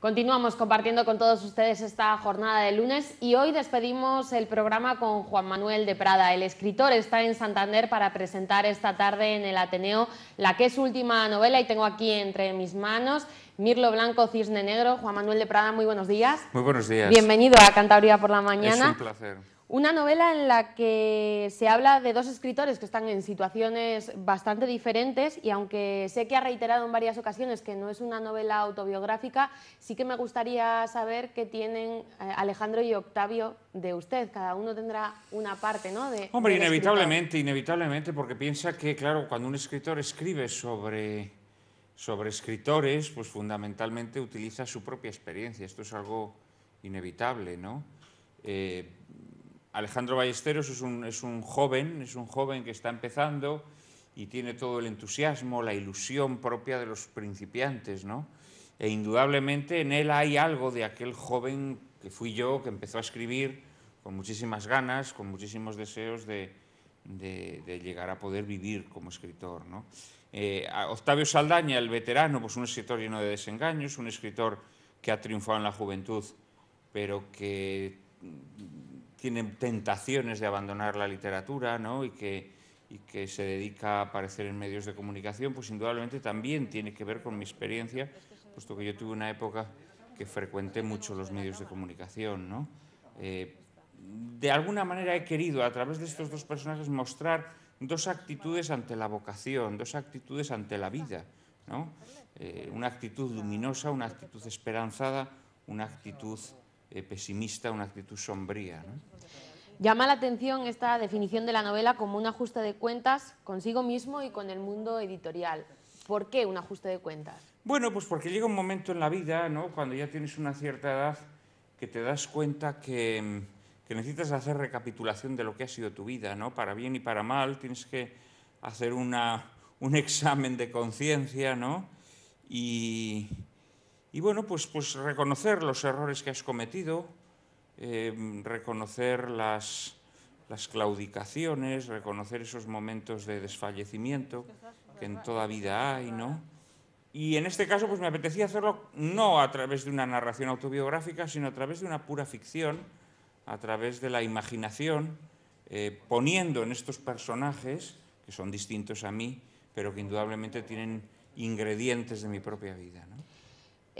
Continuamos compartiendo con todos ustedes esta jornada de lunes y hoy despedimos el programa con Juan Manuel de Prada. El escritor está en Santander para presentar esta tarde en el Ateneo la que es última novela y tengo aquí entre mis manos Mirlo Blanco, Cisne Negro. Juan Manuel de Prada, muy buenos días. Muy buenos días. Bienvenido a Cantabria por la Mañana. Es un placer. Una novela en la que se habla de dos escritores que están en situaciones bastante diferentes y aunque sé que ha reiterado en varias ocasiones que no es una novela autobiográfica, sí que me gustaría saber qué tienen eh, Alejandro y Octavio de usted. Cada uno tendrá una parte, ¿no? Hombre, inevitablemente, inevitablemente, porque piensa que, claro, cuando un escritor escribe sobre, sobre escritores, pues fundamentalmente utiliza su propia experiencia. Esto es algo inevitable, ¿no? Eh, Alejandro Ballesteros es un, joven, es un joven que está empezando y tiene todo el entusiasmo, la ilusión propia de los principiantes, ¿no? E indudablemente en él hay algo de aquel joven que fui yo, que empezó a escribir con muchísimas ganas, con muchísimos deseos de, llegar a poder vivir como escritor, ¿no? Eh, Octavio Saldaña, el veterano, pues un escritor lleno de desengaños, un escritor que ha triunfado en la juventud, pero que tiene tentaciones de abandonar la literatura ¿no? y, que, y que se dedica a aparecer en medios de comunicación, pues indudablemente también tiene que ver con mi experiencia, puesto que yo tuve una época que frecuenté mucho los medios de comunicación. ¿no? Eh, de alguna manera he querido, a través de estos dos personajes, mostrar dos actitudes ante la vocación, dos actitudes ante la vida. ¿no? Eh, una actitud luminosa, una actitud esperanzada, una actitud eh, pesimista, una actitud sombría. Llama la atención esta definición de la novela como un ajuste de cuentas consigo mismo y con el mundo editorial. ¿Por qué un ajuste de cuentas? Bueno, pues porque llega un momento en la vida, ¿no? cuando ya tienes una cierta edad, que te das cuenta que, mm, que necesitas hacer recapitulación de lo que ha sido tu vida, ¿no? para bien y para mal, tienes que hacer una, un examen de conciencia ¿no? y, y bueno, pues, pues, reconocer los errores que has cometido, eh, reconocer las, claudicaciones, reconocer esos momentos de desfallecimiento que en toda vida hay, ¿no? Y en este caso, pues me apetecía hacerlo no a través de una narración autobiográfica, sino a través de una pura ficción, a través de la imaginación, eh, poniendo en estos personajes, que son distintos a mí, pero que indudablemente tienen ingredientes de mi propia vida. ¿no?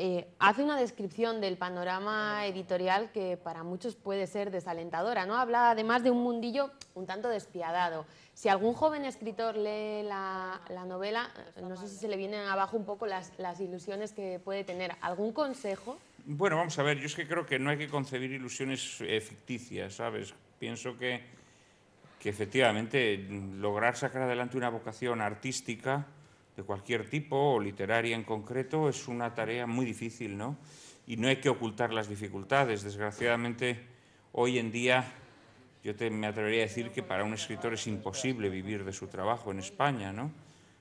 Eh, hace una descripción del panorama editorial que para muchos puede ser desalentadora. ¿no? Habla además de un mundillo un tanto despiadado. Si algún joven escritor lee la, novela, no sé si ¿eh? se le vienen abajo un poco las, ilusiones que puede tener. ¿Algún consejo? Bueno, vamos a ver, yo es que creo que no hay que concebir ilusiones eh, ficticias, ¿sabes? Pienso que, que efectivamente mm, lograr sacar adelante una vocación artística de cualquier tipo o literaria en concreto es una tarea muy difícil, ¿no? Y no hay que ocultar las dificultades. Desgraciadamente, hoy en día yo me atrevería a decir que para un escritor es imposible vivir de su trabajo en España, ¿no?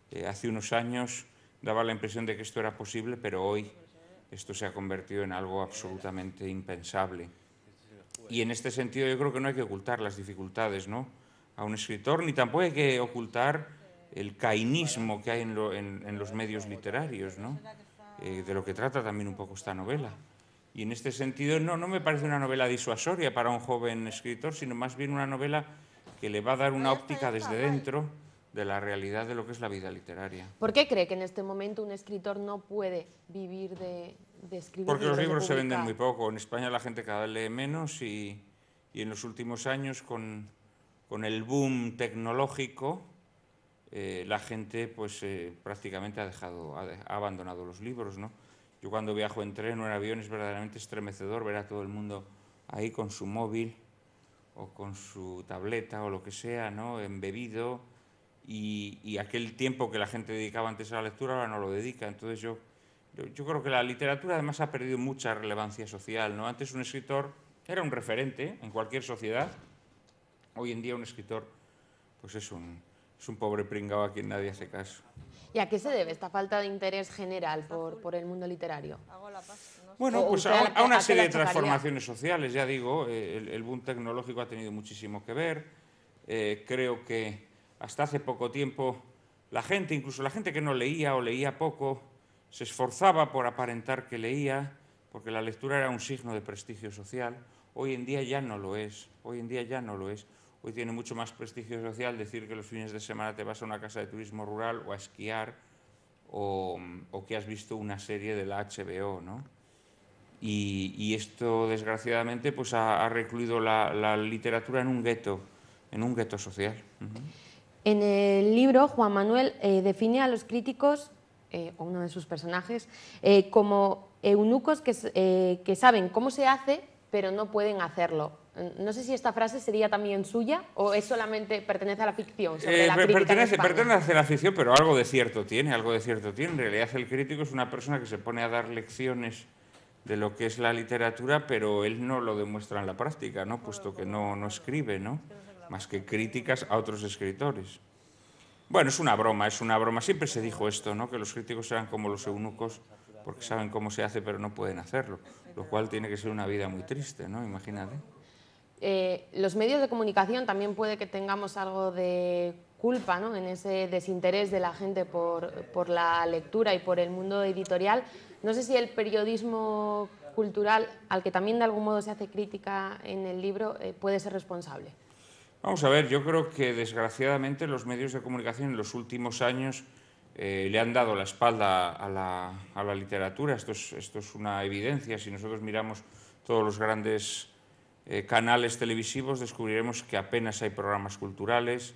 Eh, hace unos años daba la impresión de que esto era posible, pero hoy esto se ha convertido en algo absolutamente impensable. Y en este sentido yo creo que no hay que ocultar las dificultades, ¿no? A un escritor, ni tampoco hay que ocultar el cainismo que hay en, los medios literarios, eh, de lo que trata también un poco esta novela. Y en este sentido no, no me parece una novela disuasoria para un joven escritor, sino más bien una novela que le va a dar una óptica desde dentro de la realidad de lo que es la vida literaria. ¿Por qué cree que en este momento un escritor no puede vivir de, escribir? Porque los libros se venden muy poco. En España la gente cada vez lee menos y, en los últimos años con el boom tecnológico, eh, la gente pues eh, prácticamente ha, dejado, abandonado los libros. ¿no? Yo cuando viajo en tren o en avión es verdaderamente estremecedor ver a todo el mundo ahí con su móvil o con su tableta o lo que sea, ¿no? embebido, y, aquel tiempo que la gente dedicaba antes a la lectura ahora no lo dedica. Entonces yo, yo, yo, creo que la literatura además ha perdido mucha relevancia social. ¿no? Antes un escritor era un referente en cualquier sociedad, hoy en día un escritor pues es un, es un pobre pringado a quien nadie hace caso. ¿Y a qué se debe esta falta de interés general por, el mundo literario? Bueno, pues a, una serie de transformaciones sociales, ya digo, eh, el, boom tecnológico ha tenido muchísimo que ver. Eh, creo que hasta hace poco tiempo la gente, incluso la gente que no leía o leía poco, se esforzaba por aparentar que leía, porque la lectura era un signo de prestigio social. Hoy en día ya no lo es, hoy en día ya no lo es. Hoy tiene mucho más prestigio social decir que los fines de semana te vas a una casa de turismo rural o a esquiar o, que has visto una serie de la HBO, Y, esto, desgraciadamente, pues ha, recluido la, literatura en un gueto, en un gueto social. En el libro, Juan Manuel eh, define a los críticos, eh, o uno de sus personajes, eh, como eunucos que saben cómo se hace, pero no pueden hacerlo no sé si esta frase sería también suya o es solamente pertenece a la ficción. Eh, pertenece, pertenece, a la ficción, pero algo de cierto tiene, algo de cierto tiene. En realidad el crítico es una persona que se pone a dar lecciones de lo que es la literatura, pero él no lo demuestra en la práctica, ¿no? puesto que no, no escribe, ¿no? más que críticas a otros escritores. Bueno, es una broma, es una broma. Siempre se dijo esto, ¿no? que los críticos eran como los eunucos, porque saben cómo se hace, pero no pueden hacerlo, lo cual tiene que ser una vida muy triste, ¿no? imagínate. Eh, los medios de comunicación también puede que tengamos algo de culpa ¿no? en ese desinterés de la gente por, por, la lectura y por el mundo editorial. No sé si el periodismo cultural, al que también de algún modo se hace crítica en el libro, eh, puede ser responsable. Vamos a ver, yo creo que desgraciadamente los medios de comunicación en los últimos años eh, le han dado la espalda a la, a la literatura. Esto esto es una evidencia. Si nosotros miramos todos los grandes eh, canales televisivos descubriremos que apenas hay programas culturales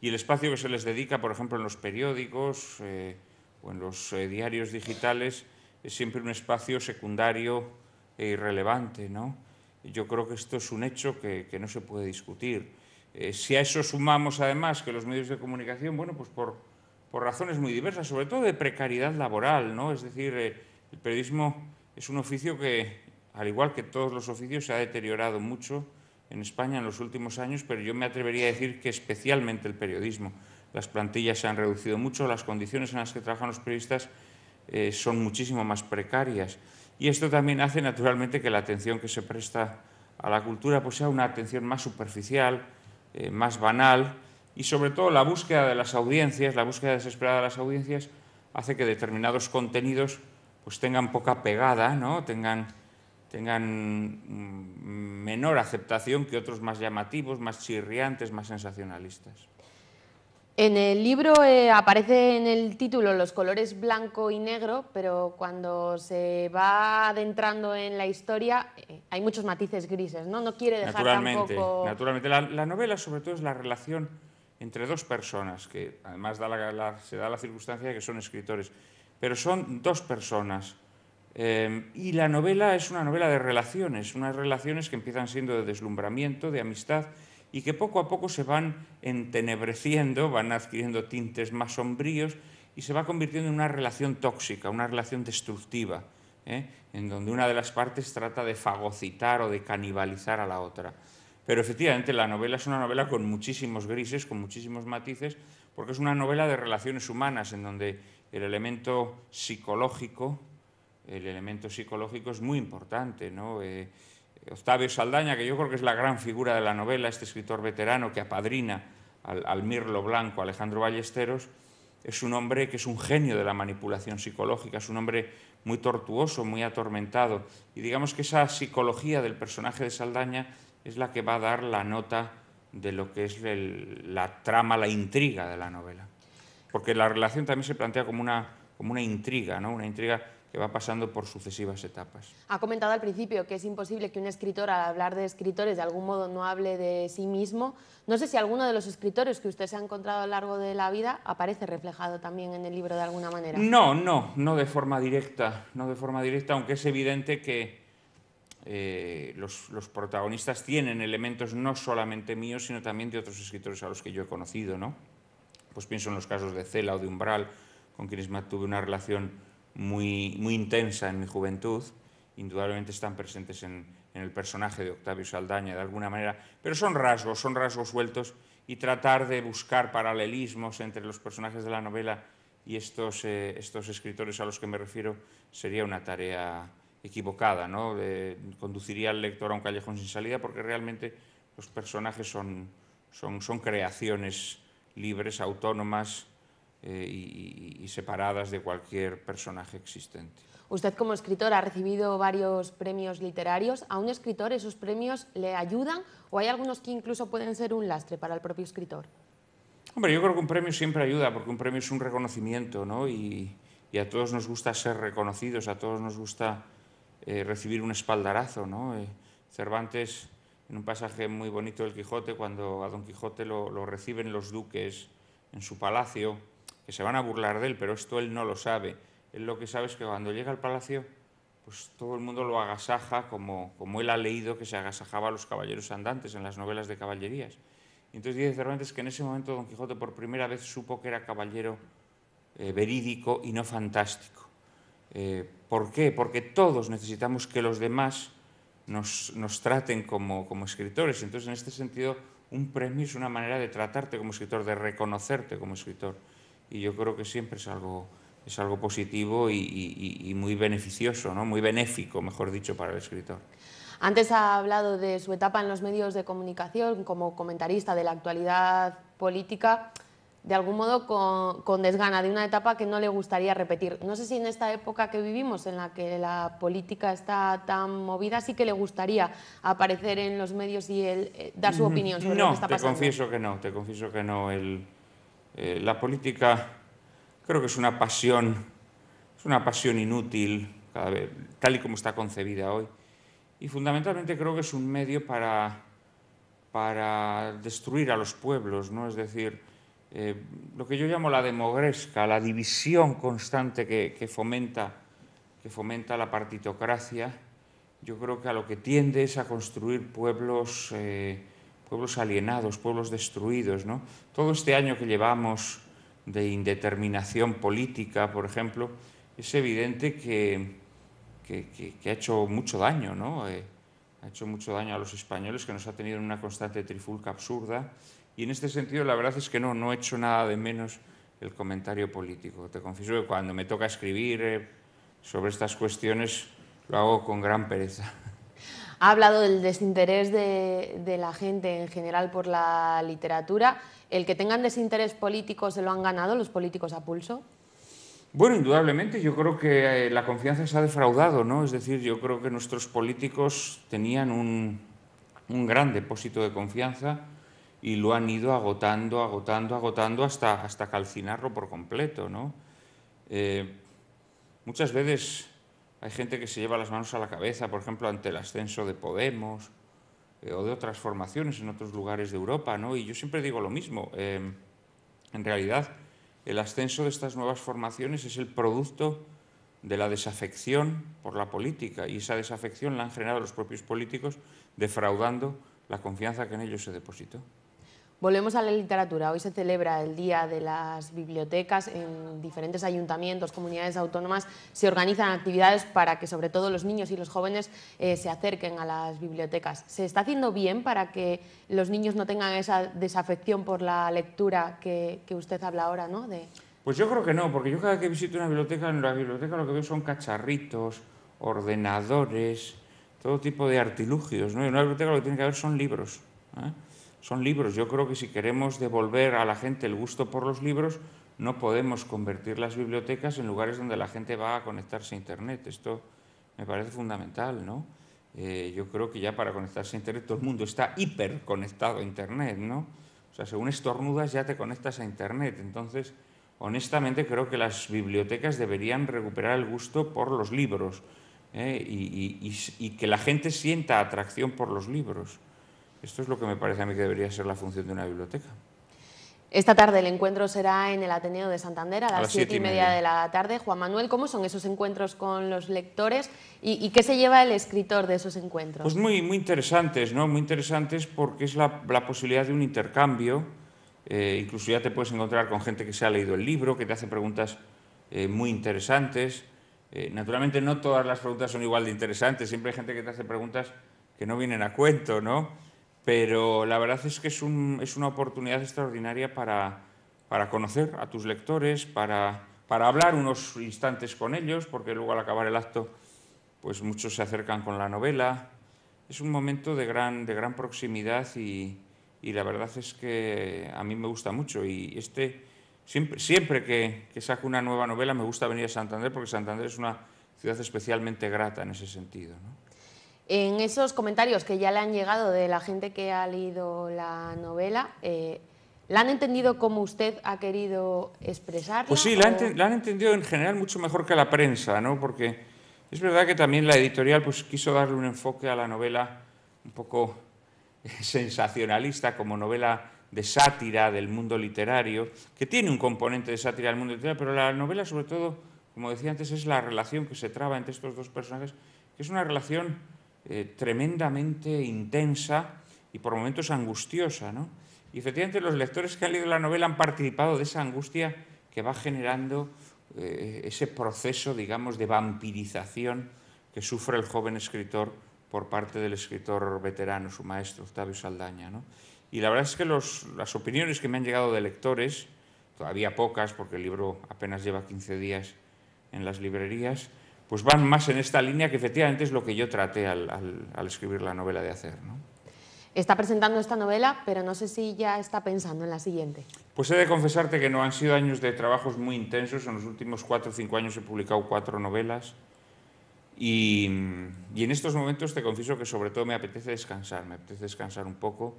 y el espacio que se les dedica, por ejemplo, en los periódicos eh, o en los eh, diarios digitales, es siempre un espacio secundario e irrelevante. Yo creo que esto es un hecho que, que no se puede discutir. si a eso sumamos, además, que los medios de comunicación, bueno, pues por, por razones muy diversas, sobre todo de precariedad laboral, ¿no? Es decir, el periodismo es un oficio que, al igual que todos los oficios, se ha deteriorado mucho en España en los últimos años, pero yo me atrevería a decir que especialmente el periodismo. Las plantillas se han reducido mucho, las condiciones en las que trabajan los periodistas eh, son muchísimo más precarias. Y esto también hace, naturalmente, que la atención que se presta a la cultura pues, sea una atención más superficial, eh, más banal, y sobre todo la búsqueda de las audiencias, la búsqueda desesperada de las audiencias, hace que determinados contenidos pues, tengan poca pegada, ¿no? tengan tengan mm, menor aceptación que otros más llamativos, más chirriantes, más sensacionalistas. En el libro eh, aparece en el título los colores blanco y negro, pero cuando se va adentrando en la historia eh, hay muchos matices grises, ¿no? No quiere dejar naturalmente, tampoco... Naturalmente. La, novela sobre todo es la relación entre dos personas, que además se da la circunstancia de que son escritores, pero son dos personas Em, y la novela es una novela de relaciones, unas relaciones que empiezan siendo de deslumbramiento, de amistad, y que poco a poco se van entenebreciendo, van adquiriendo tintes más sombríos y se va convirtiendo en una relación tóxica, una relación destructiva, ¿eh? en donde una de las partes trata de fagocitar o de canibalizar a la otra. Pero efectivamente la novela es una novela con muchísimos grises, con muchísimos matices, porque es una novela de relaciones humanas, en donde el elemento psicológico, el elemento psicológico es muy importante. ¿no? Eh, Octavio Saldaña, que yo creo que es la gran figura de la novela, este escritor veterano que apadrina al, Mirlo Blanco, Alejandro Ballesteros, es un hombre que es un genio de la manipulación psicológica, es un hombre muy tortuoso, muy atormentado. Y digamos que esa psicología del personaje de Saldaña es la que va a dar la nota de lo que es la trama, la intriga de la novela. Porque la relación también se plantea como una, como una intriga, ¿no? una intriga que va pasando por sucesivas etapas. Ha comentado al principio que es imposible que un escritor, al hablar de escritores, de algún modo no hable de sí mismo. No sé si alguno de los escritores que usted se ha encontrado a lo largo de la vida aparece reflejado también en el libro de alguna manera. No, no, no de forma directa, no de forma directa, aunque es evidente que eh, los, protagonistas tienen elementos no solamente míos, sino también de otros escritores a los que yo he conocido, ¿no? Pues pienso en los casos de Cela o de Umbral, con quienes tuve una relación muy, intensa en mi juventud, indudablemente están presentes en, el personaje de Octavio Saldaña de alguna manera, pero son rasgos, son rasgos sueltos y tratar de buscar paralelismos entre los personajes de la novela y estos, eh, estos escritores a los que me refiero sería una tarea equivocada, ¿no? conduciría al lector a un callejón sin salida porque realmente los personajes son, son creaciones libres, autónomas, eh, y, separadas de cualquier personaje existente. Usted como escritor ha recibido varios premios literarios. ¿A un escritor esos premios le ayudan o hay algunos que incluso pueden ser un lastre para el propio escritor? Hombre, yo creo que un premio siempre ayuda porque un premio es un reconocimiento ¿no? y, a todos nos gusta ser reconocidos, a todos nos gusta eh, recibir un espaldarazo. ¿no? Eh, Cervantes, en un pasaje muy bonito del Quijote, cuando a Don Quijote lo reciben los duques en su palacio, que se van a burlar de él, pero esto él no lo sabe. Él lo que sabe es que cuando llega al palacio, pues todo el mundo lo agasaja como, como él ha leído que se agasajaba a los caballeros andantes en las novelas de caballerías. Y entonces dice Cervantes que en ese momento Don Quijote por primera vez supo que era caballero eh, verídico y no fantástico. Eh, ¿Por qué? Porque todos necesitamos que los demás nos, nos traten como, como escritores. Entonces, en este sentido, un premio es una manera de tratarte como escritor, de reconocerte como escritor y yo creo que siempre es algo, es algo positivo y, muy beneficioso, ¿no? muy benéfico, mejor dicho, para el escritor. Antes ha hablado de su etapa en los medios de comunicación como comentarista de la actualidad política, de algún modo con, desgana, de una etapa que no le gustaría repetir. No sé si en esta época que vivimos, en la que la política está tan movida, sí que le gustaría aparecer en los medios y eh, dar su mm, opinión sobre lo que está pasando. No, te confieso que no, te confieso que no. El eh, la política creo que es una pasión, es una pasión inútil, cada vez, tal y como está concebida hoy. Y fundamentalmente creo que es un medio para, para destruir a los pueblos, ¿no? Es decir, eh, lo que yo llamo la demogresca, la división constante que, fomenta, que fomenta la partitocracia, yo creo que a lo que tiende es a construir pueblos eh, pueblos alienados, pueblos destruidos, ¿no? Todo este año que llevamos de indeterminación política, por ejemplo, es evidente que, ha hecho mucho daño, ¿no? Eh, ha hecho mucho daño a los españoles, que nos ha tenido en una constante trifulca absurda. Y en este sentido, la verdad es que no, no he hecho nada de menos el comentario político. Te confieso que cuando me toca escribir eh, sobre estas cuestiones, lo hago con gran pereza. Ha hablado del desinterés de, la gente en general por la literatura. ¿El que tengan desinterés político se lo han ganado los políticos a pulso? Bueno, indudablemente, yo creo que eh, la confianza se ha defraudado, ¿no? Es decir, yo creo que nuestros políticos tenían un, gran depósito de confianza y lo han ido agotando, agotando, agotando hasta, hasta calcinarlo por completo, eh, muchas veces hay gente que se lleva las manos a la cabeza, por ejemplo, ante el ascenso de Podemos eh, o de otras formaciones en otros lugares de Europa, ¿no? Y yo siempre digo lo mismo. Em, en realidad, el ascenso de estas nuevas formaciones es el producto de la desafección por la política y esa desafección la han generado los propios políticos defraudando la confianza que en ellos se depositó. Volvemos a la literatura. Hoy se celebra el Día de las Bibliotecas. En diferentes ayuntamientos, comunidades autónomas se organizan actividades para que sobre todo los niños y los jóvenes eh, se acerquen a las bibliotecas. ¿Se está haciendo bien para que los niños no tengan esa desafección por la lectura que, usted habla ahora? ¿no? De... Pues yo creo que no, porque yo cada vez que visito una biblioteca, en la biblioteca lo que veo son cacharritos, ordenadores, todo tipo de artilugios. En una biblioteca lo que tiene que haber son libros. ¿eh? son libros. Yo creo que si queremos devolver a la gente el gusto por los libros, no podemos convertir las bibliotecas en lugares donde la gente va a conectarse a Internet. Esto me parece fundamental, ¿no? Eh, yo creo que ya para conectarse a Internet todo el mundo está hiperconectado a Internet, ¿no? O sea, según estornudas ya te conectas a Internet. Entonces, honestamente creo que las bibliotecas deberían recuperar el gusto por los libros ¿eh? y que la gente sienta atracción por los libros. Esto es lo que me parece a mí que debería ser la función de una biblioteca. Esta tarde el encuentro será en el Ateneo de Santander a las, siete, y, media de la tarde. Juan Manuel, ¿cómo son esos encuentros con los lectores y, qué se lleva el escritor de esos encuentros? Pues muy, muy interesantes, ¿no? Muy interesantes porque es la, posibilidad de un intercambio. Eh, incluso ya te puedes encontrar con gente que se ha leído el libro, que te hace preguntas eh, muy interesantes. Eh, naturalmente no todas las preguntas son igual de interesantes, siempre hay gente que te hace preguntas que no vienen a cuento, ¿no? Pero la verdad es que es, una oportunidad extraordinaria para, conocer a tus lectores, para, hablar unos instantes con ellos, porque luego al acabar el acto, pues muchos se acercan con la novela. Es un momento de gran, proximidad y, la verdad es que a mí me gusta mucho. Y este, siempre, que, saco una nueva novela me gusta venir a Santander porque Santander es una ciudad especialmente grata en ese sentido. En esos comentarios que ya le han llegado de la gente que ha leído la novela, eh, ¿la han entendido como usted ha querido expresar Pues sí, la, han entendido en general mucho mejor que la prensa, ¿no? Porque es verdad que también la editorial pues, quiso darle un enfoque a la novela un poco sensacionalista, como novela de sátira del mundo literario, que tiene un componente de sátira del mundo literario, pero la novela sobre todo, como decía antes, es la relación que se traba entre estos dos personajes, que es una relación eh, tremendamente intensa y por momentos angustiosa. ¿no? Y efectivamente los lectores que han leído la novela han participado de esa angustia que va generando eh, ese proceso, digamos, de vampirización que sufre el joven escritor por parte del escritor veterano, su maestro, Octavio Saldaña. Y la verdad es que las opiniones que me han llegado de lectores, todavía pocas porque el libro apenas lleva 15 días en las librerías, pues van más en esta línea que efectivamente es lo que yo traté al, escribir la novela de hacer. Está presentando esta novela, pero no sé si ya está pensando en la siguiente. Pues he de confesarte que no han sido años de trabajos muy intensos. En los últimos cuatro o cinco años he publicado cuatro novelas. Y, y, en estos momentos te confieso que sobre todo me apetece descansar, me apetece descansar un poco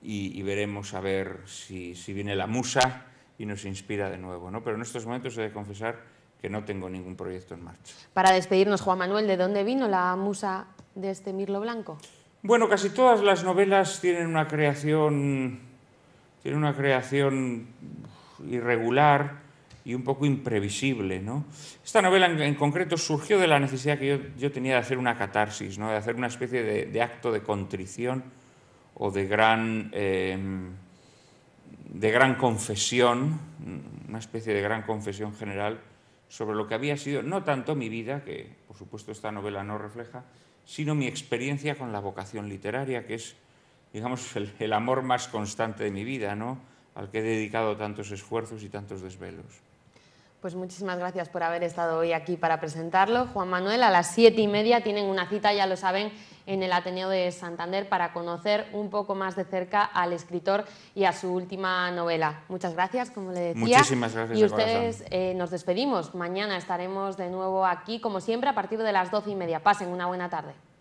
y, y veremos a ver si, si, viene la musa y nos inspira de nuevo. ¿no? Pero en estos momentos he de confesar que no tengo ningún proyecto en marcha. Para despedirnos, Juan Manuel, ¿de dónde vino la musa de este Mirlo Blanco? Bueno, casi todas las novelas tienen una creación, una creación irregular y un poco imprevisible. Esta novela en, concreto surgió de la necesidad que yo, tenía de hacer una catarsis, ¿no? de hacer una especie de, acto de contrición o de gran, em, de gran confesión, una especie de gran confesión general sobre lo que había sido no tanto mi vida, que por supuesto esta novela no refleja, sino mi experiencia con la vocación literaria, que es, digamos, el, amor más constante de mi vida, ¿no? al que he dedicado tantos esfuerzos y tantos desvelos. Pues muchísimas gracias por haber estado hoy aquí para presentarlo. Juan Manuel, a las siete y media tienen una cita, ya lo saben, en el Ateneo de Santander para conocer un poco más de cerca al escritor y a su última novela. Muchas gracias, como le decía. Muchísimas gracias. Y ustedes eh, nos despedimos. Mañana estaremos de nuevo aquí, como siempre, a partir de las doce y media. Pasen una buena tarde.